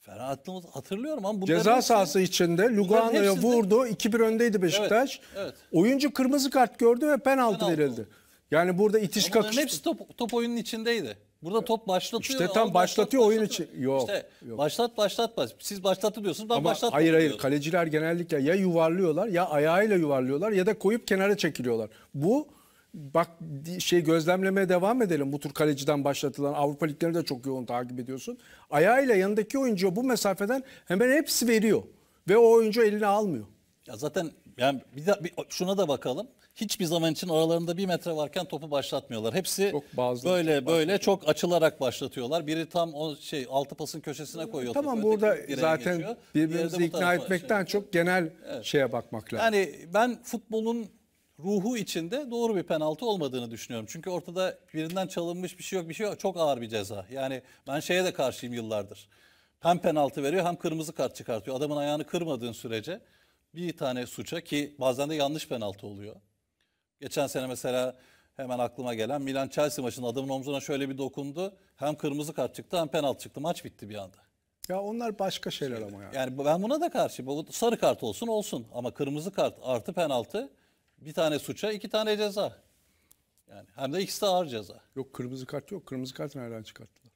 Speaker 3: Ferrari atılması hatırlıyorum ama bunların Ceza sahası
Speaker 2: içinde Lugano'ya vurdu. 2-1 öndeydi Beşiktaş. Evet, evet. Oyuncu kırmızı kart gördü ve penaltı, penaltı verildi. Oldu. Yani burada itiş ama kakış.
Speaker 3: hepsi top, top oyunun içindeydi. Burada top başlatıyor. İşte tam başlatıyor başlat, oyun için. Yok, işte yok. Başlat başlat bas. Siz başlatı diyorsunuz ben Ama başlat. Hayır hayır
Speaker 2: kaleciler genellikle ya yuvarlıyorlar ya ayağıyla yuvarlıyorlar ya da koyup kenara çekiliyorlar. Bu bak şey gözlemlemeye devam edelim. Bu tür kaleciden başlatılan Avrupa liglerini de çok yoğun takip ediyorsun. Ayağıyla yanındaki oyuncu bu mesafeden hemen hepsi veriyor
Speaker 3: ve o oyuncu elini almıyor. Ya zaten yani bir, de, bir şuna da bakalım. Hiçbir zaman için aralarında bir metre varken topu başlatmıyorlar. Hepsi çok bazı, böyle çok böyle çok açılarak başlatıyorlar. Biri tam o şey altı pasın köşesine ee, koyuyor. Tamam topu. burada zaten geçiyor. birbirimizi ikna etmekten şey. çok genel
Speaker 2: evet. şeye bakmak lazım.
Speaker 3: Yani ben futbolun ruhu içinde doğru bir penaltı olmadığını düşünüyorum. Çünkü ortada birinden çalınmış bir şey yok bir şey yok. Çok ağır bir ceza. Yani ben şeye de karşıyım yıllardır. Hem penaltı veriyor hem kırmızı kart çıkartıyor. Adamın ayağını kırmadığın sürece bir tane suça ki bazen de yanlış penaltı oluyor. Geçen sene mesela hemen aklıma gelen Milan Chelsea maçında adamın omzuna şöyle bir dokundu. Hem kırmızı kart çıktı hem penaltı çıktı. Maç bitti bir anda. Ya onlar başka şeyler ama ya. Yani ben buna da karşı. bu Sarı kart olsun olsun ama kırmızı kart artı penaltı bir tane suça iki tane ceza. Yani hem de ikisi de ağır ceza. Yok kırmızı kart yok. Kırmızı kart nereden çıkarttılar?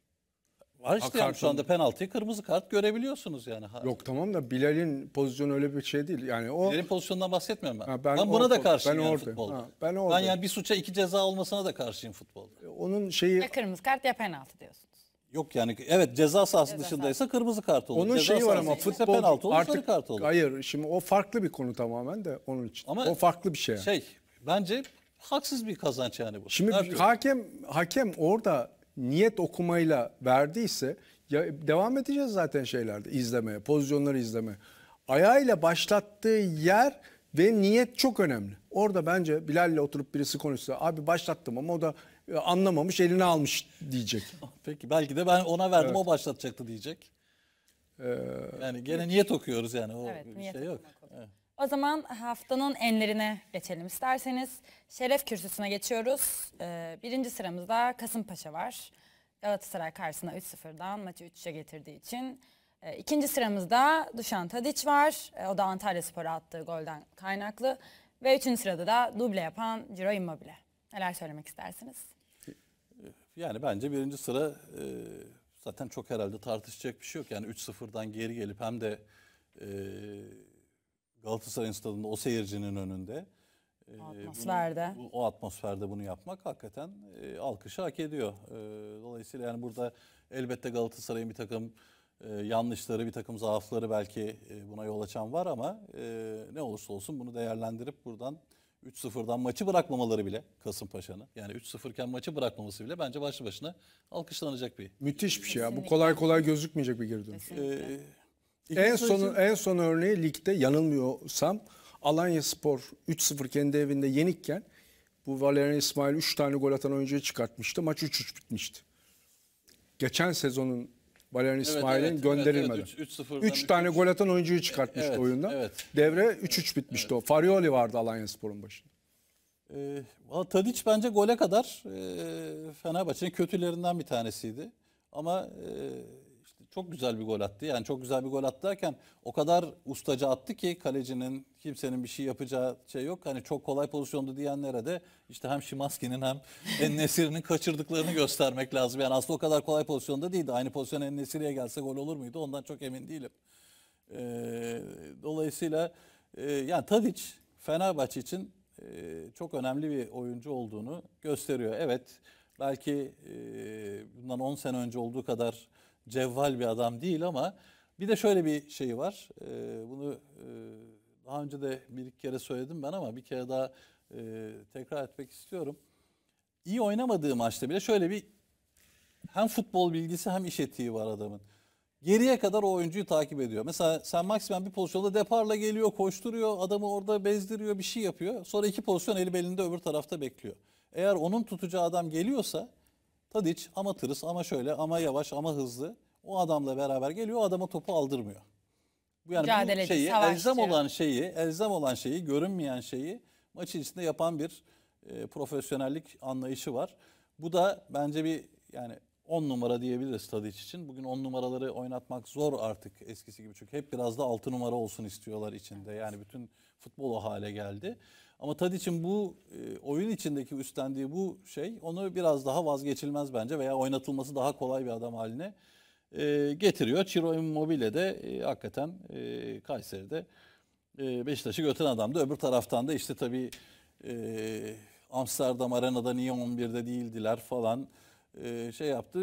Speaker 3: Var işte yani şu anda penaltıyı kırmızı kart görebiliyorsunuz yani.
Speaker 2: Yok tamam da Bilal'in pozisyonu öyle bir şey değil. Yani o Bilal'in
Speaker 3: pozisyonundan bahsetmiyorum ben.
Speaker 2: Ha, ben, ben buna da karşıyım ben yani orada. futbolda. Ha,
Speaker 3: ben orada. Ben yani bir suça iki ceza olmasına da karşıyım futbolda. Onun şeyi
Speaker 1: Ya kırmızı kart ya penaltı diyorsun.
Speaker 3: Yok yani evet ceza sahası ceza dışındaysa sahası. kırmızı kart olur. Onun ceza şeyi var ama futbol penaltı olur, artık kart olur.
Speaker 2: Hayır şimdi o farklı bir konu tamamen de onun için. Ama o farklı bir şey.
Speaker 3: Şey bence haksız bir kazanç yani bu. Şimdi Her hakem
Speaker 2: türlü. hakem orada niyet okumayla verdiyse ya devam edeceğiz zaten şeylerde izlemeye, pozisyonları izleme. Ayağıyla başlattığı yer ve niyet çok önemli. Orada bence Bilal'le oturup birisi konuşsa abi başlattım ama o da anlamamış eline almış diyecek. Peki belki
Speaker 3: de ben ona verdim evet. o başlatacaktı diyecek. Ee, yani gene niyet okuyoruz yani o evet, bir şey yok. Evet.
Speaker 1: O zaman haftanın enlerine geçelim isterseniz. Şeref kürsüsüne geçiyoruz. Ee, birinci sıramızda Kasımpaşa var. Galatasaray karşısında 3-0'dan maçı 3-3'e getirdiği için. Ee, ikinci sıramızda Duşan Tadiç var. Ee, o da Antalya Spor'a attığı golden kaynaklı. Ve üçüncü sırada da duble yapan Ciro Immobile. Neler söylemek istersiniz?
Speaker 3: Yani bence birinci sıra e, zaten çok herhalde tartışacak bir şey yok. Yani 3-0'dan geri gelip hem de e, Galatasaray stadında o seyircinin önünde e, atmosferde. Bunu, o atmosferde bunu yapmak hakikaten e, alkışı hak ediyor. E, dolayısıyla yani burada elbette Galatasaray'ın bir takım e, yanlışları, bir takım zaafları belki e, buna yol açan var ama e, ne olursa olsun bunu değerlendirip buradan 3-0'dan maçı bırakmamaları bile Kasımpaşa'nın yani 3-0 iken maçı bırakmaması bile bence başlı başına alkışlanacak bir. Müthiş bir şey ya. Bu kolay kolay gözükmeyecek bir geri dönüş. Ee, en son en
Speaker 2: son örneği ligde yanılmıyorsam Alanya Spor 3-0 kendi evinde yenikken bu Valerian İsmail 3 tane gol atan oyuncuyu çıkartmıştı. Maç 3-3 bitmişti. Geçen sezonun Valerian İsmail'in evet, gönderilmeden. Evet, evet, 3, 3 tane gol atan oyuncuyu çıkartmıştı evet, oyunda. Evet. Devre 3-3 bitmişti evet. o. Farioli vardı Alanya Spor'un başında.
Speaker 3: E, Tadic bence gole kadar e, Fenerbahçe'nin kötülerinden bir tanesiydi. Ama e, çok güzel bir gol attı. Yani çok güzel bir gol attı derken o kadar ustaca attı ki kalecinin kimsenin bir şey yapacağı şey yok. Hani çok kolay pozisyondu diyenlere de işte hem Şimaski'nin hem Ennesir'in kaçırdıklarını göstermek lazım. Yani aslında o kadar kolay pozisyonda değildi. Aynı pozisyon Ennesir'e gelse gol olur muydu ondan çok emin değilim. Ee, dolayısıyla e, yani Tadic Fenerbahçe için e, çok önemli bir oyuncu olduğunu gösteriyor. Evet belki e, bundan 10 sene önce olduğu kadar cevval bir adam değil ama bir de şöyle bir şey var. E, bunu e, daha önce de bir iki kere söyledim ben ama bir kere daha e, tekrar etmek istiyorum. İyi oynamadığı maçta bile şöyle bir hem futbol bilgisi hem iş etiği var adamın. Geriye kadar o oyuncuyu takip ediyor. Mesela sen maksimum bir pozisyonda deparla geliyor, koşturuyor, adamı orada bezdiriyor, bir şey yapıyor. Sonra iki pozisyon eli belinde öbür tarafta bekliyor. Eğer onun tutacağı adam geliyorsa Tadiç ama tırıs ama şöyle ama yavaş ama hızlı o adamla beraber geliyor o adama topu aldırmıyor.
Speaker 1: Bu yani Mücadele bu şeyi
Speaker 3: elzem olan şeyi, elzem olan şeyi, görünmeyen şeyi maç içinde yapan bir e, profesyonellik anlayışı var. Bu da bence bir yani 10 numara diyebiliriz Tadiç için. Bugün 10 numaraları oynatmak zor artık eskisi gibi. Çünkü hep biraz da 6 numara olsun istiyorlar içinde. Yani bütün futbol o hale geldi. Ama Tadic'in bu e, oyun içindeki üstlendiği bu şey onu biraz daha vazgeçilmez bence veya oynatılması daha kolay bir adam haline e, getiriyor. Ciro Immobile de e, hakikaten Kayseri'de e, Beşiktaş'ı götüren adamdı. Öbür taraftan da işte tabii Amsterdam Arena'da niye 11'de değildiler falan şey yaptı.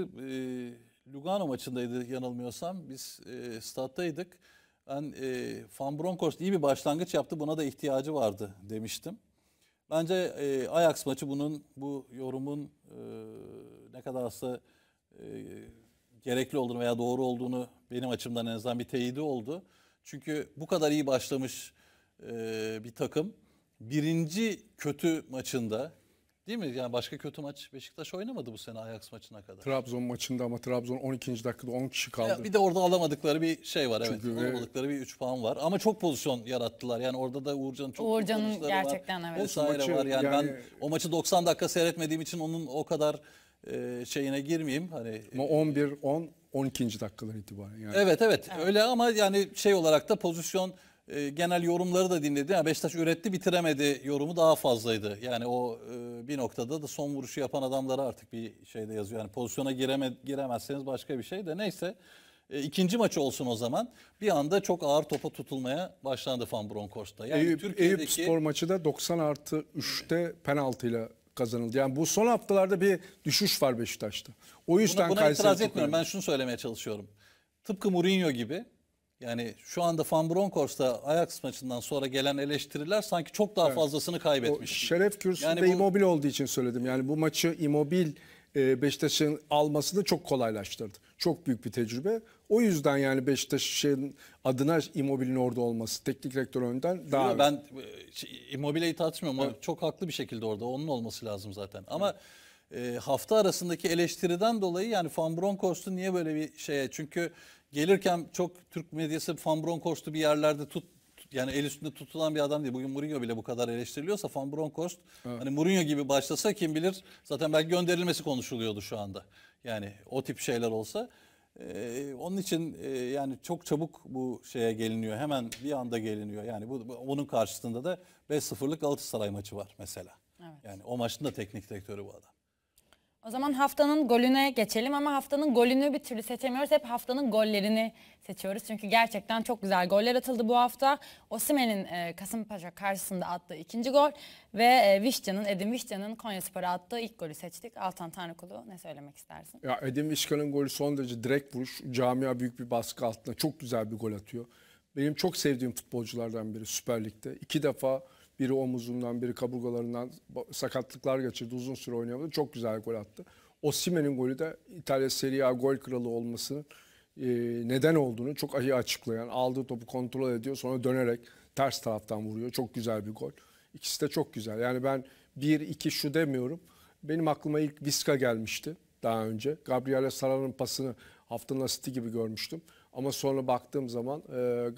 Speaker 3: Lugano maçındaydı yanılmıyorsam biz e, stattaydık. Ben e, Van Bronckhorst iyi bir başlangıç yaptı buna da ihtiyacı vardı demiştim. Bence e, Ajax maçı bunun bu yorumun e, ne kadar aslında e, gerekli olduğunu veya doğru olduğunu benim açımdan en azından bir teyidi oldu. Çünkü bu kadar iyi başlamış e, bir takım birinci kötü maçında Değil mi? Yani başka kötü maç Beşiktaş oynamadı bu sene Ajax maçına kadar. Trabzon maçında ama Trabzon
Speaker 2: 12. dakikada 10 kişi kaldı. Ya bir de
Speaker 3: orada alamadıkları bir şey var Çünkü evet. Alamadıkları bir 3 puan var. Ama çok pozisyon yarattılar. Yani orada da Uğurcan'ın çok Uğurcan'ın gerçekten var. evet. Vesaire maçı, var. Yani, yani ben o maçı 90 dakika seyretmediğim için onun o kadar e, şeyine girmeyeyim. Hani e, ama 11
Speaker 2: 10 12. dakikalar itibaren yani. Evet,
Speaker 3: evet evet öyle ama yani şey olarak da pozisyon e, genel yorumları da dinledim. Yani Beşiktaş üretti bitiremedi yorumu daha fazlaydı. Yani o e, bir noktada da son vuruşu yapan adamları artık bir şeyde yazıyor. Yani pozisyona gireme, giremezseniz başka bir şey de neyse. E, ikinci maçı olsun o zaman. Bir anda çok ağır topa tutulmaya başlandı Van Bronckhorst'ta. Yani Eyüp, Eyüp spor
Speaker 2: maçı da 90 artı 3'te penaltıyla kazanıldı. Yani bu son haftalarda bir düşüş var Beşiktaş'ta. O yüzden buna, buna itiraz etmiyorum. Ben
Speaker 3: şunu söylemeye çalışıyorum. Tıpkı Mourinho gibi yani şu anda Van Bronckhorst'a Ajax maçından sonra gelen eleştiriler sanki çok daha evet. fazlasını kaybetmiş. şeref kürsüsünde yani bu...
Speaker 2: imobil olduğu için söyledim. Yani bu maçı imobil e, Beşiktaş'ın almasını çok kolaylaştırdı. Çok büyük bir tecrübe. O yüzden yani Beşiktaş'ın adına Immobile'nin orada olması teknik direktör önden daha... Yok, ben
Speaker 3: e, şey, Immobile'yi tartışmıyorum evet. çok haklı bir şekilde orada. Onun olması lazım zaten. Ama evet. e, hafta arasındaki eleştiriden dolayı yani Van Bronckhorst'u niye böyle bir şeye... Çünkü gelirken çok Türk medyası Van Bronckhorst'u bir yerlerde tut yani el üstünde tutulan bir adam değil. Bugün Mourinho bile bu kadar eleştiriliyorsa Van Bronckhorst evet. hani Mourinho gibi başlasa kim bilir zaten belki gönderilmesi konuşuluyordu şu anda. Yani o tip şeyler olsa. Ee, onun için e, yani çok çabuk bu şeye geliniyor. Hemen bir anda geliniyor. Yani bu, bu onun karşısında da 5-0'lık Galatasaray maçı var mesela. Evet. Yani o maçın da teknik direktörü bu adam.
Speaker 1: O zaman haftanın golüne geçelim ama haftanın golünü bir türlü seçemiyoruz. Hep haftanın gollerini seçiyoruz. Çünkü gerçekten çok güzel goller atıldı bu hafta. Osimen'in e, Kasımpaşa karşısında attığı ikinci gol ve e, Vişcan'ın, Edin Vişcan'ın Konyaspor'a attığı ilk golü seçtik. Altan Tanrıkulu ne söylemek istersin?
Speaker 2: Ya Edin Vişcan'ın golü son derece direkt vuruş. Camia büyük bir baskı altında çok güzel bir gol atıyor. Benim çok sevdiğim futbolculardan biri Süper Lig'de. İki defa biri omuzundan, biri kaburgalarından sakatlıklar geçirdi. Uzun süre oynayamadı. Çok güzel gol attı. O Osimen'in golü de İtalya Serie A gol kralı olmasının e, neden olduğunu çok iyi açıklayan. Aldığı topu kontrol ediyor. Sonra dönerek ters taraftan vuruyor. Çok güzel bir gol. İkisi de çok güzel. Yani ben bir iki şu demiyorum. Benim aklıma ilk Viska gelmişti daha önce. Gabriel Sara'nın pasını haftanın asiti gibi görmüştüm. Ama sonra baktığım zaman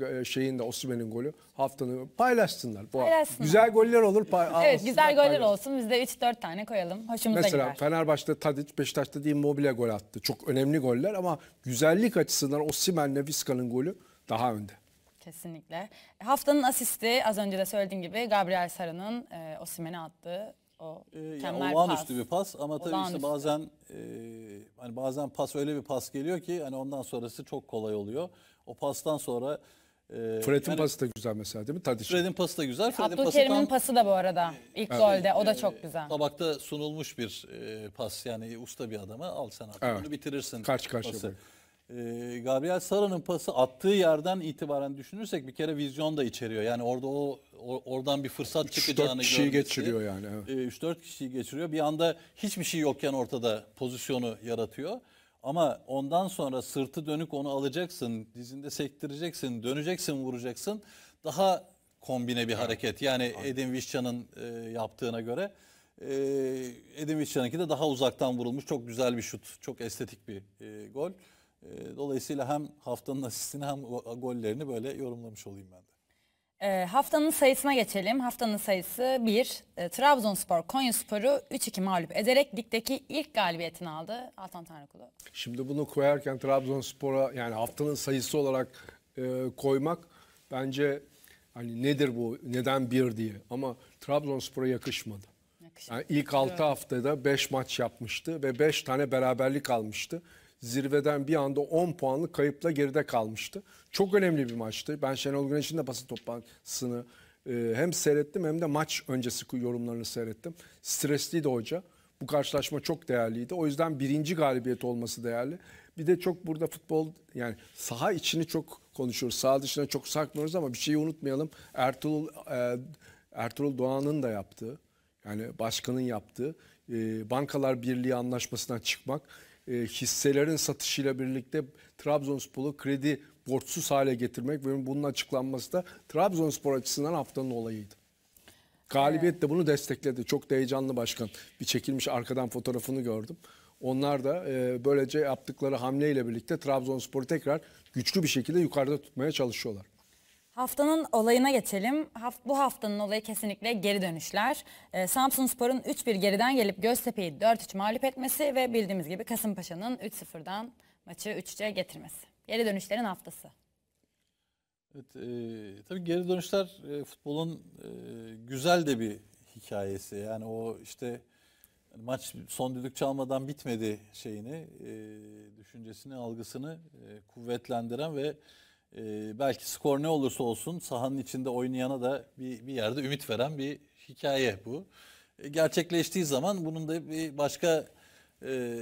Speaker 2: e, e şeyin de Osimhen'in golü haftanın paylaşsınlar. Bu Paylaşsınlar. Güzel goller olur. Pay, Evet güzel goller
Speaker 1: olsun. Biz de 3-4 tane koyalım. Hoşumuza Mesela gider.
Speaker 2: Fenerbahçe'de Tadic, Beşiktaş'ta değil Mobile gol attı. Çok önemli goller ama güzellik açısından Osimhen'le Viska'nın golü daha önde.
Speaker 1: Kesinlikle. Haftanın asisti az önce de söylediğim gibi Gabriel Sarı'nın e, Osimhen'e attığı o
Speaker 3: e, ee, yani olağanüstü pas. bir pas ama tabii olağanüstü. işte bazen e, hani bazen pas öyle bir pas geliyor ki hani ondan sonrası çok kolay oluyor. O pastan sonra e, Fred'in yani, pası
Speaker 2: da güzel mesela değil mi? Tadiç.
Speaker 3: Fred'in pası da güzel. Fred'in Abdülkerim'in pası,
Speaker 1: pası da bu arada e, ilk
Speaker 3: evet. golde o da çok güzel. Tabakta sunulmuş bir e, pas yani usta bir adama al sen artık evet. bunu bitirirsin. Karşı karşıya. Ee, Gabriel Sara'nın pası attığı yerden itibaren düşünürsek bir kere vizyon da içeriyor. Yani orada o oradan bir fırsat çıkacağını kişiyi görmesi, geçiriyor yani. Evet. E, 3-4 kişiyi geçiriyor. Bir anda hiçbir şey yokken ortada pozisyonu yaratıyor. Ama ondan sonra sırtı dönük onu alacaksın, dizinde sektireceksin, döneceksin, vuracaksın. Daha kombine bir hareket. Yani Edin Vişcan'ın e, yaptığına göre. E, Edin Vişcan'ınki de daha uzaktan vurulmuş. Çok güzel bir şut, çok estetik bir e, gol. Ee, dolayısıyla hem haftanın asistini hem gollerini böyle yorumlamış olayım ben de.
Speaker 1: E, haftanın sayısına geçelim. Haftanın sayısı 1. E, ee, Trabzonspor Konyaspor'u 3-2 mağlup ederek ligdeki ilk galibiyetini aldı Altan Tanrıkulu.
Speaker 2: Şimdi bunu koyarken Trabzonspor'a yani haftanın sayısı olarak e, koymak bence hani nedir bu neden bir diye ama Trabzonspor'a yakışmadı. Yakışmadı. Yani ilk 6 haftada 5 maç yapmıştı ve 5 tane beraberlik almıştı zirveden bir anda 10 puanlık kayıpla geride kalmıştı. Çok önemli bir maçtı. Ben Şenol Güneş'in de basın toplantısını e, hem seyrettim hem de maç öncesi yorumlarını seyrettim. Stresliydi hoca. Bu karşılaşma çok değerliydi. O yüzden birinci galibiyet olması değerli. Bir de çok burada futbol yani saha içini çok konuşuyoruz. Saha dışına çok sakmıyoruz ama bir şeyi unutmayalım. Ertuğrul e, Ertuğrul Doğan'ın da yaptığı yani başkanın yaptığı e, Bankalar Birliği anlaşmasından çıkmak e, hisselerin satışıyla birlikte Trabzonspor'u kredi borçsuz hale getirmek ve bunun açıklanması da Trabzonspor açısından haftanın olayıydı. Galibiyet de bunu destekledi. Çok da heyecanlı başkan. Bir çekilmiş arkadan fotoğrafını gördüm. Onlar da e, böylece yaptıkları hamleyle birlikte Trabzonspor'u tekrar güçlü bir şekilde yukarıda tutmaya çalışıyorlar.
Speaker 1: Haftanın olayına geçelim. Haft bu haftanın olayı kesinlikle geri dönüşler. Ee, Samsun Spor'un 3-1 geriden gelip Göztepe'yi 4-3 mağlup etmesi ve bildiğimiz gibi Kasımpaşa'nın 3-0'dan maçı 3 3'e getirmesi. Geri dönüşlerin haftası.
Speaker 3: Evet, e, tabii geri dönüşler e, futbolun e, güzel de bir hikayesi. Yani o işte hani maç son düdük çalmadan bitmedi şeyini, e, düşüncesini, algısını e, kuvvetlendiren ve e, belki skor ne olursa olsun sahanın içinde oynayana da bir, bir yerde ümit veren bir hikaye bu. E, gerçekleştiği zaman bunun da bir başka e,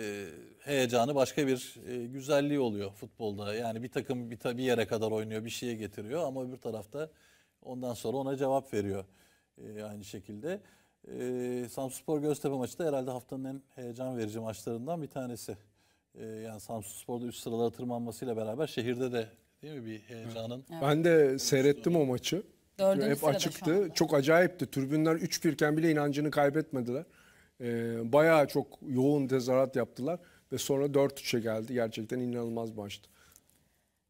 Speaker 3: heyecanı, başka bir e, güzelliği oluyor futbolda. Yani bir takım bir, bir yere kadar oynuyor, bir şeye getiriyor ama öbür tarafta ondan sonra ona cevap veriyor e, aynı şekilde. E, Samsunspor Göztepe maçı da herhalde haftanın en heyecan verici maçlarından bir tanesi. E, yani Samsunspor'da üst sıralara tırmanmasıyla beraber şehirde de değil mi bir heyecanın? Evet. Ben
Speaker 2: de seyrettim o maçı. Dördüncü Hep açıktı. Çok acayipti. Türbünler 3 birken bile inancını kaybetmediler. Ee, bayağı çok yoğun tezahürat yaptılar ve sonra 4-3'e geldi. Gerçekten inanılmaz maçtı.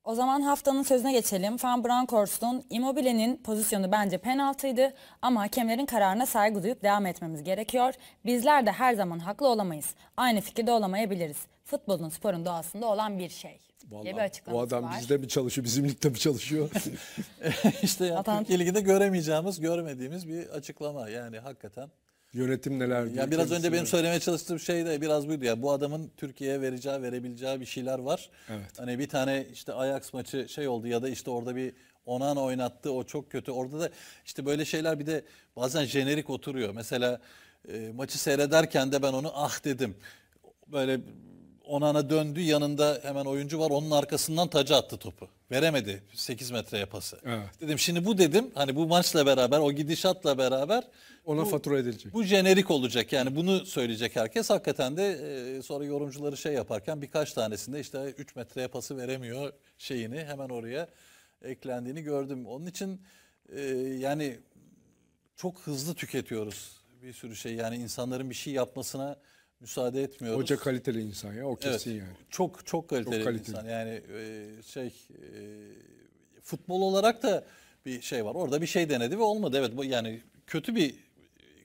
Speaker 1: O zaman haftanın sözüne geçelim. Van Bronckhorst'un Immobile'nin pozisyonu bence penaltıydı ama hakemlerin kararına saygı duyup devam etmemiz gerekiyor. Bizler de her zaman haklı olamayız. Aynı fikirde olamayabiliriz. Futbolun sporun doğasında olan bir şey. Vallahi,
Speaker 3: o adam var. bizde mi çalışıyor, bizim ligde mi çalışıyor?
Speaker 2: İşte
Speaker 3: yani Adam... Türkiye Ligi'de göremeyeceğimiz, görmediğimiz bir açıklama. Yani hakikaten. Yönetim neler? Ya yani biraz önce benim söylemeye çalıştığım şey de biraz buydu. Ya bu adamın Türkiye'ye vereceği, verebileceği bir şeyler var. Evet. Hani bir tane işte Ajax maçı şey oldu ya da işte orada bir Onan oynattı o çok kötü. Orada da işte böyle şeyler bir de bazen jenerik oturuyor. Mesela e, maçı seyrederken de ben onu ah dedim. Böyle Onana döndü yanında hemen oyuncu var onun arkasından taca attı topu. Veremedi 8 metreye pası. Evet. Dedim şimdi bu dedim hani bu maçla beraber o gidişatla beraber ona bu, fatura edilecek. Bu jenerik olacak yani bunu söyleyecek herkes. Hakikaten de e, sonra yorumcuları şey yaparken birkaç tanesinde işte 3 metreye pası veremiyor şeyini hemen oraya eklendiğini gördüm. Onun için e, yani çok hızlı tüketiyoruz bir sürü şey yani insanların bir şey yapmasına müsaade etmiyoruz. Hoca kaliteli insan ya o kesin evet, yani. Çok çok kaliteli, çok kaliteli insan yani e, şey e, futbol olarak da bir şey var. Orada bir şey denedi ve olmadı. Evet bu yani kötü bir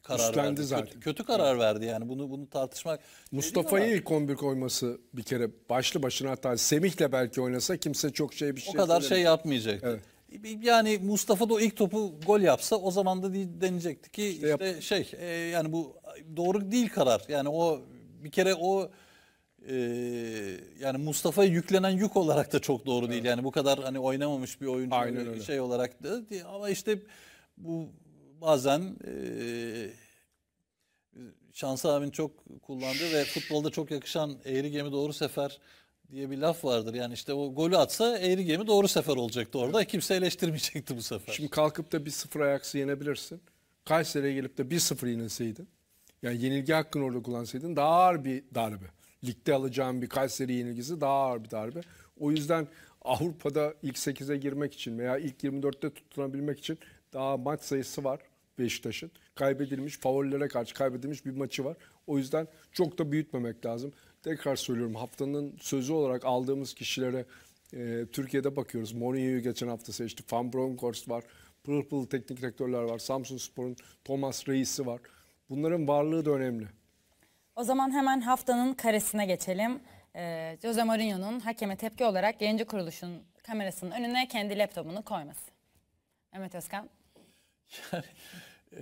Speaker 3: karar Üstlendi verdi. Zaten. Kötü, kötü karar evet. verdi
Speaker 2: yani bunu bunu tartışmak. Mustafa'yı ilk 11 koyması bir kere başlı başına hatta Semih'le belki oynasa kimse çok şey bir şey O kadar şey yapmayacaktı. Evet.
Speaker 3: Yani Mustafa da o ilk topu gol yapsa o zaman da denecekti ki işte, işte yap- şey e, yani bu doğru değil karar. Yani o bir kere o e, yani Mustafa'ya yüklenen yük olarak da çok doğru değil. Yani bu kadar hani oynamamış bir oyuncu Aynen şey olarak da ama işte bu bazen e, Şansı abin çok kullandığı ve futbolda çok yakışan eğri gemi doğru sefer diye bir laf vardır. Yani işte o golü atsa eğri gemi doğru sefer olacaktı orada. Kimse eleştirmeyecekti bu sefer. Şimdi kalkıp da bir sıfır ayaksı yenebilirsin. Kayseri'ye gelip de bir sıfır yenilseydin. Yani
Speaker 2: yenilgi hakkını orada kullansaydın daha ağır bir darbe. Ligde alacağın bir Kayseri yenilgisi daha ağır bir darbe. O yüzden Avrupa'da ilk 8'e girmek için veya ilk 24'te tutunabilmek için daha maç sayısı var Beşiktaş'ın. Kaybedilmiş, favorilere karşı kaybedilmiş bir maçı var. O yüzden çok da büyütmemek lazım. Tekrar söylüyorum haftanın sözü olarak aldığımız kişilere e, Türkiye'de bakıyoruz. Mourinho'yu geçen hafta seçti. Van Bronckhorst var. Purple teknik direktörler var. Samsun Spor'un Thomas Reis'i var. Bunların varlığı da önemli.
Speaker 1: O zaman hemen haftanın karesine geçelim. Ee, Jose Mourinho'nun hakeme tepki olarak yayıncı kuruluşun kamerasının önüne kendi laptopunu koyması. Mehmet Özkan. Yani,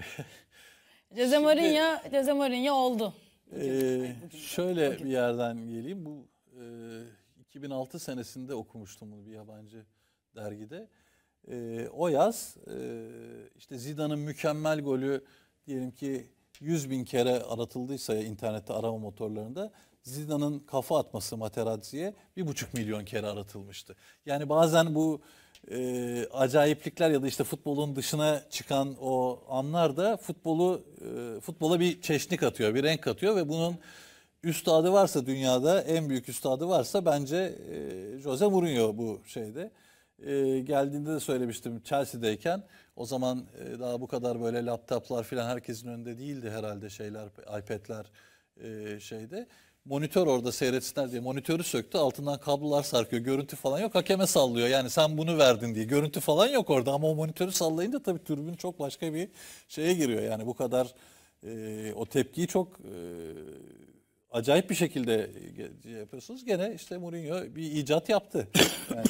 Speaker 1: Jose Mourinho, Jose Mourinho oldu.
Speaker 3: Ee, şöyle bir yerden geleyim. Bu e, 2006 senesinde okumuştum bunu bir yabancı dergide. E, o yaz e, işte Zidane'ın mükemmel golü diyelim ki 100 bin kere aratıldıysa internette arama motorlarında Zidane'ın kafa atması Materazzi'ye bir buçuk milyon kere aratılmıştı. Yani bazen bu e, acayiplikler ya da işte futbolun dışına çıkan o anlar da futbolu e, futbola bir çeşnik atıyor, bir renk atıyor ve bunun üstadı varsa dünyada en büyük üstadı varsa bence e, Jose Mourinho bu şeyde. E, geldiğinde de söylemiştim Chelsea'deyken o zaman e, daha bu kadar böyle laptoplar falan herkesin önünde değildi herhalde şeyler, iPad'ler e, şeyde. Monitör orada seyretsinler diye monitörü söktü. Altından kablolar sarkıyor. Görüntü falan yok. Hakeme sallıyor. Yani sen bunu verdin diye. Görüntü falan yok orada ama o monitörü sallayınca tabii türbün çok başka bir şeye giriyor. Yani bu kadar e, o tepkiyi çok e, acayip bir şekilde e, şey yapıyorsunuz. Gene işte Mourinho bir icat yaptı. Yani.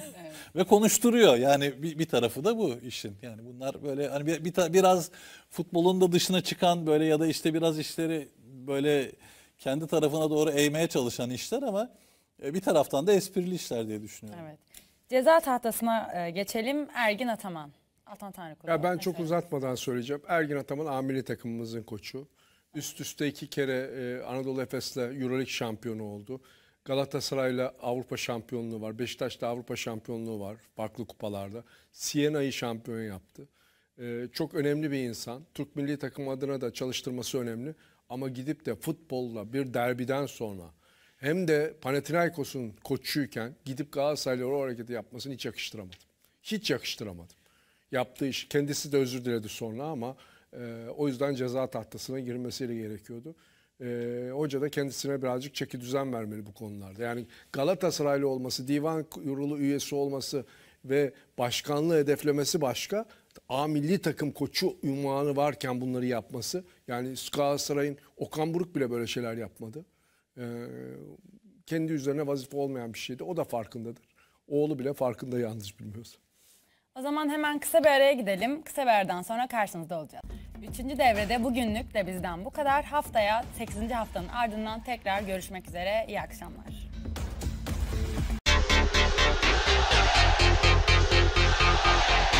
Speaker 3: ve konuşturuyor. Yani bir, bir tarafı da bu işin. Yani bunlar böyle hani bir, bir biraz futbolun da dışına çıkan böyle ya da işte biraz işleri böyle kendi tarafına doğru eğmeye çalışan işler ama e, bir taraftan da esprili işler diye düşünüyorum.
Speaker 1: Evet. Ceza tahtasına e, geçelim. Ergin Ataman. Altan Tanrıkulu. Ya ben çok
Speaker 2: uzatmadan söyleyeceğim. Ergin Ataman amiri takımımızın koçu. Üst üste iki kere e, Anadolu Efes'le Euroleague şampiyonu oldu. Galatasaray'la Avrupa şampiyonluğu var. Beşiktaş'ta Avrupa şampiyonluğu var farklı kupalarda. Siena'yı şampiyon yaptı. Ee, çok önemli bir insan. Türk milli takım adına da çalıştırması önemli. Ama gidip de futbolla bir derbiden sonra hem de Panathinaikos'un koçuyken gidip Galatasaray'la o hareketi yapmasını hiç yakıştıramadım. Hiç yakıştıramadım. Yaptığı iş kendisi de özür diledi sonra ama e, o yüzden ceza tahtasına girmesiyle gerekiyordu e, hoca da kendisine birazcık çeki düzen vermeli bu konularda. Yani Galatasaraylı olması, divan kurulu üyesi olması ve başkanlığı hedeflemesi başka. A milli takım koçu unvanı varken bunları yapması. Yani Galatasaray'ın Okan Buruk bile böyle şeyler yapmadı. E, kendi üzerine vazife olmayan bir şeydi. O da farkındadır. Oğlu bile farkında yanlış bilmiyorsa.
Speaker 1: O zaman hemen kısa bir araya gidelim. Kısa bir aradan sonra karşınızda olacağız. Üçüncü devrede bugünlük de bizden bu kadar. Haftaya 8. haftanın ardından tekrar görüşmek üzere. İyi akşamlar. Thank you.